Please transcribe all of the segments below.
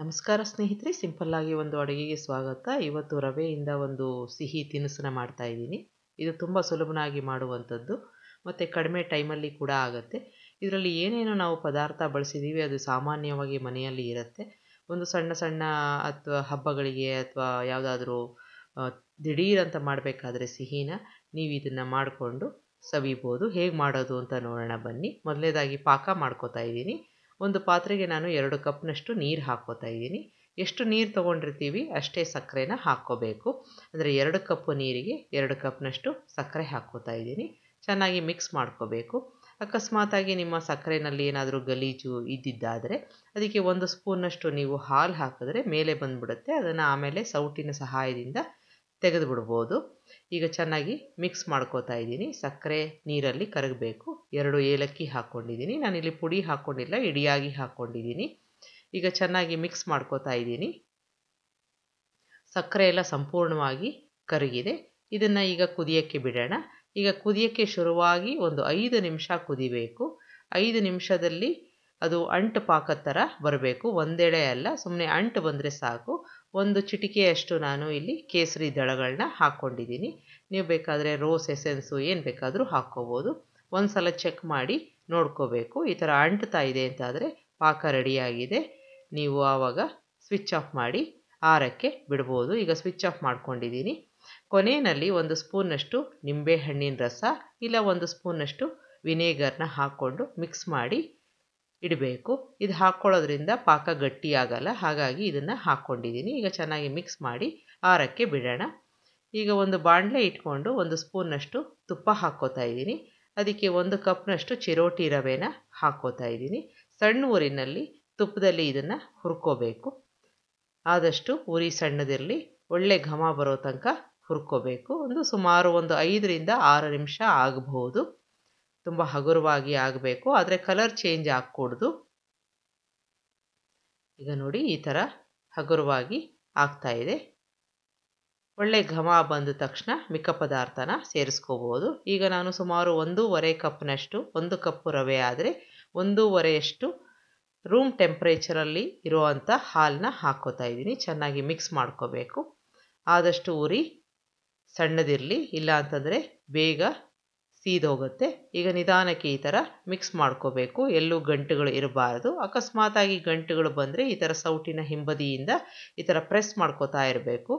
ನಮಸ್ಕಾರ ಸ್ನೇಹಿತರೆ ಸಿಂಪಲ್ಲಾಗಿ ಒಂದು ಅಡುಗೆಗೆ ಸ್ವಾಗತ ಇವತ್ತು ರವೆಯಿಂದ ಒಂದು ಸಿಹಿ ತಿನಿಸನ್ನ ಮಾಡ್ತಾ ಇದ್ದೀನಿ ಇದು ತುಂಬ ಸುಲಭನಾಗಿ ಮಾಡುವಂಥದ್ದು ಮತ್ತು ಕಡಿಮೆ ಟೈಮಲ್ಲಿ ಕೂಡ ಆಗುತ್ತೆ ಇದರಲ್ಲಿ ಏನೇನು ನಾವು ಪದಾರ್ಥ ಬಳಸಿದ್ದೀವಿ ಅದು ಸಾಮಾನ್ಯವಾಗಿ ಮನೆಯಲ್ಲಿ ಇರುತ್ತೆ ಒಂದು ಸಣ್ಣ ಸಣ್ಣ ಅಥವಾ ಹಬ್ಬಗಳಿಗೆ ಅಥವಾ ಯಾವುದಾದ್ರೂ ದಿಢೀರಂತ ಮಾಡಬೇಕಾದ್ರೆ ಸಿಹಿನ ನೀವು ಇದನ್ನು ಮಾಡಿಕೊಂಡು ಸವಿಬೋದು ಹೇಗೆ ಮಾಡೋದು ಅಂತ ನೋಡೋಣ ಬನ್ನಿ ಮೊದಲನೇದಾಗಿ ಪಾಕ ಮಾಡ್ಕೋತಾ ಇದ್ದೀನಿ ಒಂದು ಪಾತ್ರೆಗೆ ನಾನು ಎರಡು ಕಪ್ನಷ್ಟು ನೀರು ಹಾಕೋತಾ ಇದ್ದೀನಿ ಎಷ್ಟು ನೀರು ತೊಗೊಂಡಿರ್ತೀವಿ ಅಷ್ಟೇ ಸಕ್ಕರೆನ ಹಾಕ್ಕೋಬೇಕು ಅಂದರೆ ಎರಡು ಕಪ್ಪು ನೀರಿಗೆ ಎರಡು ಕಪ್ನಷ್ಟು ಸಕ್ಕರೆ ಹಾಕ್ಕೋತಾ ಇದ್ದೀನಿ ಚೆನ್ನಾಗಿ ಮಿಕ್ಸ್ ಮಾಡ್ಕೋಬೇಕು ಅಕಸ್ಮಾತಾಗಿ ನಿಮ್ಮ ಸಕ್ಕರೆನಲ್ಲಿ ಏನಾದರೂ ಗಲೀಜು ಇದ್ದಿದ್ದಾದರೆ ಅದಕ್ಕೆ ಒಂದು ಸ್ಪೂನ್ನಷ್ಟು ನೀವು ಹಾಲು ಹಾಕಿದ್ರೆ ಮೇಲೆ ಬಂದುಬಿಡುತ್ತೆ ಅದನ್ನು ಆಮೇಲೆ ಸೌಟಿನ ಸಹಾಯದಿಂದ ತೆಗೆದು ಬಿಡ್ಬೋದು ಈಗ ಚೆನ್ನಾಗಿ ಮಿಕ್ಸ್ ಮಾಡ್ಕೋತಾ ಇದ್ದೀನಿ ಸಕ್ಕರೆ ನೀರಲ್ಲಿ ಕರಗಬೇಕು ಎರಡು ಏಲಕ್ಕಿ ಹಾಕ್ಕೊಂಡಿದ್ದೀನಿ ನಾನಿಲ್ಲಿ ಪುಡಿ ಹಾಕ್ಕೊಂಡಿಲ್ಲ ಇಡಿಯಾಗಿ ಹಾಕ್ಕೊಂಡಿದ್ದೀನಿ ಈಗ ಚೆನ್ನಾಗಿ ಮಿಕ್ಸ್ ಮಾಡ್ಕೋತಾ ಇದ್ದೀನಿ ಸಕ್ಕರೆ ಎಲ್ಲ ಸಂಪೂರ್ಣವಾಗಿ ಕರಗಿದೆ ಇದನ್ನು ಈಗ ಕುದಿಯೋಕ್ಕೆ ಬಿಡೋಣ ಈಗ ಕುದಿಯೋಕ್ಕೆ ಶುರುವಾಗಿ ಒಂದು ಐದು ನಿಮಿಷ ಕುದಿಬೇಕು ಐದು ನಿಮಿಷದಲ್ಲಿ ಅದು ಅಂಟು ಪಾಕದ ಥರ ಬರಬೇಕು ಒಂದೆಡೆ ಅಲ್ಲ ಸುಮ್ಮನೆ ಅಂಟು ಬಂದರೆ ಸಾಕು ಒಂದು ಚಿಟಿಕೆಯಷ್ಟು ನಾನು ಇಲ್ಲಿ ಕೇಸರಿ ದಳಗಳನ್ನ ಹಾಕ್ಕೊಂಡಿದ್ದೀನಿ ನೀವು ಬೇಕಾದರೆ ರೋಸ್ ಎಸೆನ್ಸು ಏನು ಬೇಕಾದರೂ ಹಾಕ್ಕೋಬೋದು ಒಂದು ಸಲ ಚೆಕ್ ಮಾಡಿ ನೋಡ್ಕೋಬೇಕು ಈ ಥರ ಅಂಟ್ತಾ ಇದೆ ಅಂತಾದರೆ ಪಾಕ ರೆಡಿಯಾಗಿದೆ ನೀವು ಆವಾಗ ಸ್ವಿಚ್ ಆಫ್ ಮಾಡಿ ಆರಕ್ಕೆ ಬಿಡ್ಬೋದು ಈಗ ಸ್ವಿಚ್ ಆಫ್ ಮಾಡ್ಕೊಂಡಿದ್ದೀನಿ ಕೊನೆಯಲ್ಲಿ ಒಂದು ಸ್ಪೂನಷ್ಟು ನಿಂಬೆಹಣ್ಣಿನ ರಸ ಇಲ್ಲ ಒಂದು ಸ್ಪೂನಷ್ಟು ವಿನೇಗರ್ನ ಹಾಕ್ಕೊಂಡು ಮಿಕ್ಸ್ ಮಾಡಿ ಇಡಬೇಕು ಇದು ಹಾಕ್ಕೊಳ್ಳೋದ್ರಿಂದ ಪಾಕ ಗಟ್ಟಿಯಾಗಲ್ಲ ಹಾಗಾಗಿ ಇದನ್ನು ಹಾಕ್ಕೊಂಡಿದ್ದೀನಿ ಈಗ ಚೆನ್ನಾಗಿ ಮಿಕ್ಸ್ ಮಾಡಿ ಆರಕ್ಕೆ ಬಿಡೋಣ ಈಗ ಒಂದು ಬಾಣಲೆ ಇಟ್ಕೊಂಡು ಒಂದು ಸ್ಪೂನ್ನಷ್ಟು ತುಪ್ಪ ಹಾಕ್ಕೋತಾ ಇದ್ದೀನಿ ಅದಕ್ಕೆ ಒಂದು ಕಪ್ನಷ್ಟು ಚಿರೋಟಿ ರವೆನ ಹಾಕ್ಕೋತಾ ಇದ್ದೀನಿ ಸಣ್ಣ ಊರಿನಲ್ಲಿ ತುಪ್ಪದಲ್ಲಿ ಇದನ್ನು ಹುರ್ಕೋಬೇಕು ಆದಷ್ಟು ಉರಿ ಸಣ್ಣದಿರಲಿ ಒಳ್ಳೆ ಘಮ ಬರೋ ತನಕ ಹುರ್ಕೋಬೇಕು ಒಂದು ಸುಮಾರು ಒಂದು ಐದರಿಂದ ಆರು ನಿಮಿಷ ಆಗಬಹುದು ತುಂಬ ಹಗುರವಾಗಿ ಆಗಬೇಕು ಆದರೆ ಕಲರ್ ಚೇಂಜ್ ಆಗಕೂಡ್ದು ಈಗ ನೋಡಿ ಈ ಥರ ಹಗುರವಾಗಿ ಆಗ್ತಾ ಇದೆ ಒಳ್ಳೆ ಘಮ ಬಂದ ತಕ್ಷಣ ಮಿಕ್ಕ ಪದಾರ್ಥನ ಸೇರಿಸ್ಕೋಬೋದು ಈಗ ನಾನು ಸುಮಾರು ಒಂದೂವರೆ ಕಪ್ನಷ್ಟು ಒಂದು ಕಪ್ಪು ರವೆ ಆದರೆ ಒಂದೂವರೆಯಷ್ಟು ರೂಮ್ ಟೆಂಪ್ರೇಚರಲ್ಲಿ ಇರುವಂಥ ಹಾಲನ್ನ ಹಾಕೋತಾ ಇದ್ದೀನಿ ಚೆನ್ನಾಗಿ ಮಿಕ್ಸ್ ಮಾಡ್ಕೋಬೇಕು ಆದಷ್ಟು ಉರಿ ಸಣ್ಣದಿರಲಿ ಇಲ್ಲ ಅಂತಂದರೆ ಬೇಗ ಸೀದೋಗುತ್ತೆ ಈಗ ನಿಧಾನಕ್ಕೆ ಈ ಥರ ಮಿಕ್ಸ್ ಮಾಡ್ಕೋಬೇಕು ಎಲ್ಲೂ ಗಂಟುಗಳು ಇರಬಾರ್ದು ಅಕಸ್ಮಾತಾಗಿ ಗಂಟುಗಳು ಬಂದರೆ ಈ ಥರ ಸೌಟಿನ ಹಿಂಬದಿಯಿಂದ ಈ ಥರ ಪ್ರೆಸ್ ಮಾಡ್ಕೋತಾ ಇರಬೇಕು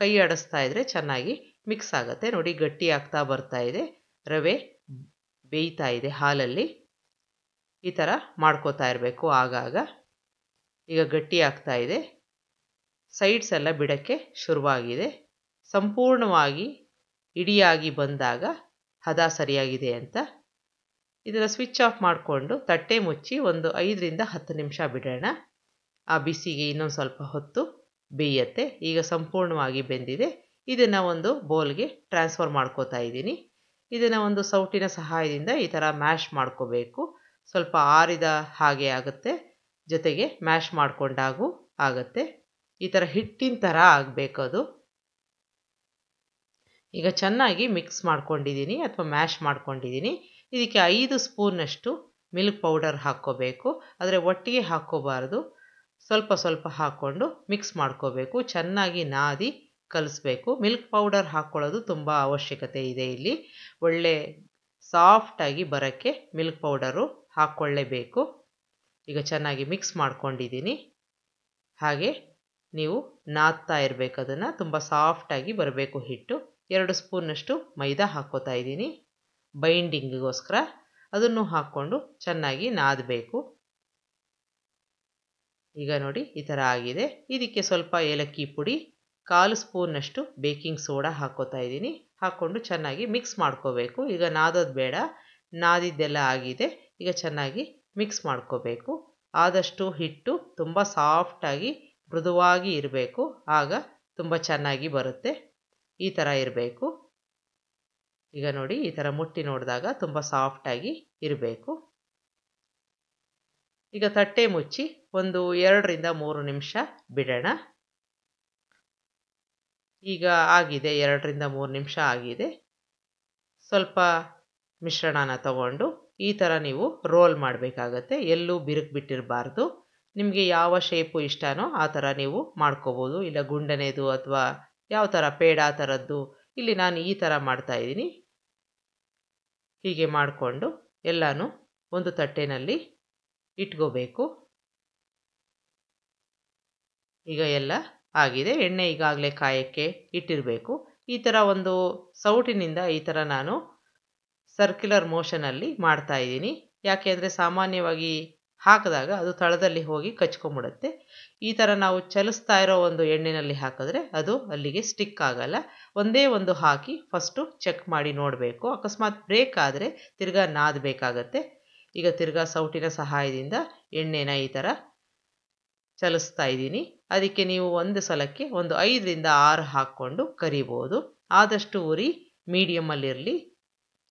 ಕೈ ಅಡಿಸ್ತಾ ಇದ್ದರೆ ಚೆನ್ನಾಗಿ ಮಿಕ್ಸ್ ಆಗುತ್ತೆ ನೋಡಿ ಗಟ್ಟಿ ಆಗ್ತಾ ಬರ್ತಾ ಇದೆ ರವೆ ಬೇಯ್ತಾ ಇದೆ ಹಾಲಲ್ಲಿ ಈ ಥರ ಮಾಡ್ಕೋತಾ ಇರಬೇಕು ಆಗಾಗ ಈಗ ಗಟ್ಟಿ ಆಗ್ತಾ ಇದೆ ಸೈಡ್ಸ್ ಎಲ್ಲ ಬಿಡೋಕ್ಕೆ ಶುರುವಾಗಿದೆ ಸಂಪೂರ್ಣವಾಗಿ ಇಡಿಯಾಗಿ ಬಂದಾಗ ಹದ ಸರಿಯಾಗಿದೆ ಅಂತ ಇದನ್ನು ಸ್ವಿಚ್ ಆಫ್ ಮಾಡಿಕೊಂಡು ತಟ್ಟೆ ಮುಚ್ಚಿ ಒಂದು ಐದರಿಂದ ಹತ್ತು ನಿಮಿಷ ಬಿಡೋಣ ಆ ಬಿಸಿಗೆ ಇನ್ನೊಂದು ಸ್ವಲ್ಪ ಹೊತ್ತು ಬೇಯತ್ತೆ ಈಗ ಸಂಪೂರ್ಣವಾಗಿ ಬೆಂದಿದೆ ಇದನ್ನು ಒಂದು ಬೋಲ್ಗೆ ಟ್ರಾನ್ಸ್ಫರ್ ಮಾಡ್ಕೋತಾ ಇದ್ದೀನಿ ಇದನ್ನು ಒಂದು ಸೌಟಿನ ಸಹಾಯದಿಂದ ಈ ಥರ ಮ್ಯಾಶ್ ಮಾಡ್ಕೋಬೇಕು ಸ್ವಲ್ಪ ಆರಿದ ಹಾಗೆ ಆಗುತ್ತೆ ಜೊತೆಗೆ ಮ್ಯಾಶ್ ಮಾಡಿಕೊಂಡಾಗೂ ಆಗುತ್ತೆ ಈ ಥರ ಹಿಟ್ಟಿನ ಥರ ಆಗಬೇಕು ಅದು ಈಗ ಚೆನ್ನಾಗಿ ಮಿಕ್ಸ್ ಮಾಡ್ಕೊಂಡಿದ್ದೀನಿ ಅಥವಾ ಮ್ಯಾಶ್ ಮಾಡ್ಕೊಂಡಿದ್ದೀನಿ ಇದಕ್ಕೆ ಐದು ಸ್ಪೂನಷ್ಟು ಮಿಲ್ಕ್ ಪೌಡರ್ ಹಾಕ್ಕೋಬೇಕು ಆದರೆ ಒಟ್ಟಿಗೆ ಹಾಕ್ಕೋಬಾರ್ದು ಸ್ವಲ್ಪ ಸ್ವಲ್ಪ ಹಾಕ್ಕೊಂಡು ಮಿಕ್ಸ್ ಮಾಡ್ಕೋಬೇಕು ಚೆನ್ನಾಗಿ ನಾದಿ ಕಲಿಸ್ಬೇಕು ಮಿಲ್ಕ್ ಪೌಡರ್ ಹಾಕ್ಕೊಳ್ಳೋದು ತುಂಬ ಅವಶ್ಯಕತೆ ಇದೆ ಇಲ್ಲಿ ಒಳ್ಳೆ ಸಾಫ್ಟಾಗಿ ಬರೋಕ್ಕೆ ಮಿಲ್ಕ್ ಪೌಡರು ಹಾಕ್ಕೊಳ್ಳೇಬೇಕು ಈಗ ಚೆನ್ನಾಗಿ ಮಿಕ್ಸ್ ಮಾಡ್ಕೊಂಡಿದ್ದೀನಿ ಹಾಗೆ ನೀವು ನಾದ್ತಾ ಇರಬೇಕು ಅದನ್ನು ತುಂಬ ಸಾಫ್ಟಾಗಿ ಬರಬೇಕು ಹಿಟ್ಟು ಎರಡು ಸ್ಪೂನಷ್ಟು ಮೈದಾ ಹಾಕ್ಕೋತಾ ಇದ್ದೀನಿ ಬೈಂಡಿಂಗಿಗೋಸ್ಕರ ಅದನ್ನು ಹಾಕ್ಕೊಂಡು ಚೆನ್ನಾಗಿ ನಾದಬೇಕು ಈಗ ನೋಡಿ ಈ ಥರ ಆಗಿದೆ ಇದಕ್ಕೆ ಸ್ವಲ್ಪ ಏಲಕ್ಕಿ ಪುಡಿ ಕಾಲು ಸ್ಪೂನಷ್ಟು ಬೇಕಿಂಗ್ ಸೋಡಾ ಹಾಕೋತಾ ಇದ್ದೀನಿ ಹಾಕ್ಕೊಂಡು ಚೆನ್ನಾಗಿ ಮಿಕ್ಸ್ ಮಾಡ್ಕೋಬೇಕು ಈಗ ನಾದೋದು ಬೇಡ ನಾದಿದ್ದೆಲ್ಲ ಆಗಿದೆ ಈಗ ಚೆನ್ನಾಗಿ ಮಿಕ್ಸ್ ಮಾಡ್ಕೋಬೇಕು ಆದಷ್ಟು ಹಿಟ್ಟು ತುಂಬ ಸಾಫ್ಟಾಗಿ ಮೃದುವಾಗಿ ಇರಬೇಕು ಆಗ ತುಂಬ ಚೆನ್ನಾಗಿ ಬರುತ್ತೆ ಈ ಥರ ಇರಬೇಕು ಈಗ ನೋಡಿ ಈ ಥರ ಮುಟ್ಟಿ ನೋಡಿದಾಗ ತುಂಬ ಸಾಫ್ಟಾಗಿ ಇರಬೇಕು ಈಗ ತಟ್ಟೆ ಮುಚ್ಚಿ ಒಂದು ಎರಡರಿಂದ ಮೂರು ನಿಮಿಷ ಬಿಡೋಣ ಈಗ ಆಗಿದೆ ಎರಡರಿಂದ ಮೂರು ನಿಮಿಷ ಆಗಿದೆ ಸ್ವಲ್ಪ ಮಿಶ್ರಣನ ತಗೊಂಡು ಈ ಥರ ನೀವು ರೋಲ್ ಮಾಡಬೇಕಾಗತ್ತೆ ಎಲ್ಲೂ ಬಿರುಕು ಬಿಟ್ಟಿರಬಾರ್ದು ನಿಮಗೆ ಯಾವ ಶೇಪು ಇಷ್ಟನೋ ಆ ಥರ ನೀವು ಮಾಡ್ಕೋಬೋದು ಇಲ್ಲ ಗುಂಡನೇದು ಅಥವಾ ಯಾವ ಥರ ಪೇಡ ಥರದ್ದು ಇಲ್ಲಿ ನಾನು ಈ ಥರ ಮಾಡ್ತಾಯಿದ್ದೀನಿ ಹೀಗೆ ಮಾಡಿಕೊಂಡು ಎಲ್ಲನೂ ಒಂದು ತಟ್ಟೆನಲ್ಲಿ ಇಟ್ಕೋಬೇಕು ಈಗ ಎಲ್ಲ ಆಗಿದೆ ಎಣ್ಣೆ ಈಗಾಗಲೇ ಕಾಯಕ್ಕೆ ಇಟ್ಟಿರಬೇಕು ಈ ಥರ ಒಂದು ಸೌಟಿನಿಂದ ಈ ಥರ ನಾನು ಸರ್ಕ್ಯುಲರ್ ಮೋಷನಲ್ಲಿ ಮಾಡ್ತಾಯಿದ್ದೀನಿ ಯಾಕೆ ಅಂದರೆ ಸಾಮಾನ್ಯವಾಗಿ ಹಾಕಿದಾಗ ಅದು ತಳದಲ್ಲಿ ಹೋಗಿ ಕಚ್ಕೊಂಬಿಡುತ್ತೆ ಈ ಥರ ನಾವು ಚಲಿಸ್ತಾ ಇರೋ ಒಂದು ಎಣ್ಣಿನಲ್ಲಿ ಹಾಕಿದ್ರೆ ಅದು ಅಲ್ಲಿಗೆ ಸ್ಟಿಕ್ ಆಗಲ್ಲ ಒಂದೇ ಒಂದು ಹಾಕಿ ಫಸ್ಟು ಚೆಕ್ ಮಾಡಿ ನೋಡಬೇಕು ಅಕಸ್ಮಾತ್ ಬ್ರೇಕ್ ಆದರೆ ತಿರ್ಗಾ ನಾದಬೇಕಾಗತ್ತೆ ಈಗ ತಿರ್ಗಾ ಸೌಟಿನ ಸಹಾಯದಿಂದ ಎಣ್ಣೆನ ಈ ಥರ ಚಲಿಸ್ತಾ ಇದ್ದೀನಿ ಅದಕ್ಕೆ ನೀವು ಒಂದು ಸಲಕ್ಕೆ ಒಂದು ಐದರಿಂದ ಆರು ಹಾಕ್ಕೊಂಡು ಕರಿಬೋದು ಆದಷ್ಟು ಉರಿ ಮೀಡಿಯಮಲ್ಲಿರಲಿ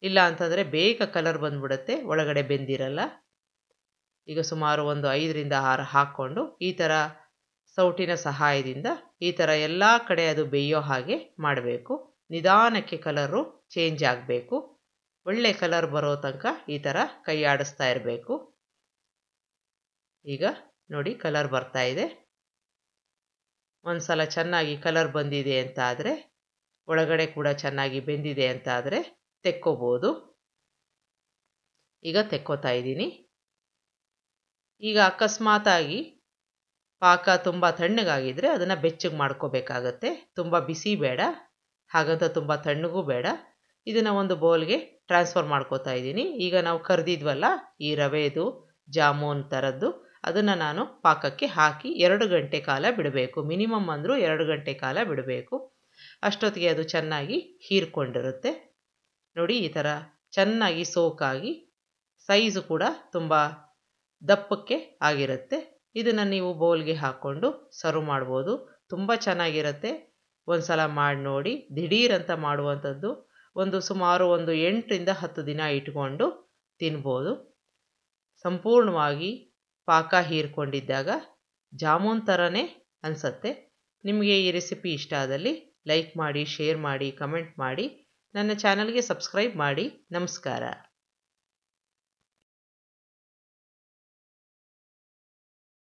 ಇಲ್ಲ ಅಂತಂದರೆ ಬೇಗ ಕಲರ್ ಬಂದ್ಬಿಡುತ್ತೆ ಒಳಗಡೆ ಬೆಂದಿರಲ್ಲ ಈಗ ಸುಮಾರು ಒಂದು ಐದರಿಂದ ಆರು ಹಾಕ್ಕೊಂಡು ಈ ಥರ ಸೌಟಿನ ಸಹಾಯದಿಂದ ಈ ಥರ ಎಲ್ಲ ಕಡೆ ಅದು ಬೇಯೋ ಹಾಗೆ ಮಾಡಬೇಕು ನಿಧಾನಕ್ಕೆ ಕಲರು ಚೇಂಜ್ ಆಗಬೇಕು ಒಳ್ಳೆ ಕಲರ್ ಬರೋ ತನಕ ಈ ಥರ ಕೈ ಆಡಿಸ್ತಾ ಇರಬೇಕು ಈಗ ನೋಡಿ ಕಲರ್ ಬರ್ತಾ ಇದೆ ಒಂದು ಸಲ ಚೆನ್ನಾಗಿ ಕಲರ್ ಬಂದಿದೆ ಅಂತ ಆದರೆ ಒಳಗಡೆ ಕೂಡ ಚೆನ್ನಾಗಿ ಬೆಂದಿದೆ ಅಂತ ಆದರೆ ತೆಕ್ಕೋಬೋದು ಈಗ ತೆಕ್ಕೋತಾ ಇದ್ದೀನಿ ಈಗ ಅಕಸ್ಮಾತಾಗಿ ಪಾಕ ತುಂಬ ತಣ್ಣಗಾಗಿದ್ದರೆ ಅದನ್ನು ಬೆಚ್ಚಗೆ ಮಾಡ್ಕೋಬೇಕಾಗತ್ತೆ ತುಂಬ ಬಿಸಿ ಬೇಡ ಹಾಗಂತ ತುಂಬ ತಣ್ಣಗೂ ಬೇಡ ಇದನ್ನು ಒಂದು ಬೌಲ್ಗೆ ಟ್ರಾನ್ಸ್ಫರ್ ಮಾಡ್ಕೋತಾ ಇದ್ದೀನಿ ಈಗ ನಾವು ಕರೆದಿದ್ವಲ್ಲ ಈ ರವೆದು ಜಾಮೂನ್ ಥರದ್ದು ಅದನ್ನು ನಾನು ಪಾಕಕ್ಕೆ ಹಾಕಿ ಎರಡು ಗಂಟೆ ಕಾಲ ಬಿಡಬೇಕು ಮಿನಿಮಮ್ ಅಂದರೂ ಎರಡು ಗಂಟೆ ಕಾಲ ಬಿಡಬೇಕು ಅಷ್ಟೊತ್ತಿಗೆ ಅದು ಚೆನ್ನಾಗಿ ಹೀರ್ಕೊಂಡಿರುತ್ತೆ ನೋಡಿ ಈ ಥರ ಚೆನ್ನಾಗಿ ಸೋಕಾಗಿ ಸೈಜು ಕೂಡ ತುಂಬ ದಪ್ಪಕ್ಕೆ ಆಗಿರುತ್ತೆ ಇದನ್ನು ನೀವು ಬೌಲ್ಗೆ ಹಾಕ್ಕೊಂಡು ಸರ್ವ್ ಮಾಡ್ಬೋದು ತುಂಬ ಚೆನ್ನಾಗಿರುತ್ತೆ ಒಂದು ಸಲ ಮಾಡಿ ನೋಡಿ ದಿಢೀರಂತ ಮಾಡುವಂಥದ್ದು ಒಂದು ಸುಮಾರು ಒಂದು ಎಂಟರಿಂದ ಹತ್ತು ದಿನ ಇಟ್ಕೊಂಡು ತಿನ್ಬೋದು ಸಂಪೂರ್ಣವಾಗಿ ಪಾಕ ಹೀರ್ಕೊಂಡಿದ್ದಾಗ ಜಾಮೂನ್ ಥರನೇ ಅನಿಸತ್ತೆ ನಿಮಗೆ ಈ ರೆಸಿಪಿ ಇಷ್ಟ ಆದಲ್ಲಿ ಲೈಕ್ ಮಾಡಿ ಶೇರ್ ಮಾಡಿ ಕಮೆಂಟ್ ಮಾಡಿ ನನ್ನ ಚಾನಲ್ಗೆ ಸಬ್ಸ್ಕ್ರೈಬ್ ಮಾಡಿ ನಮಸ್ಕಾರ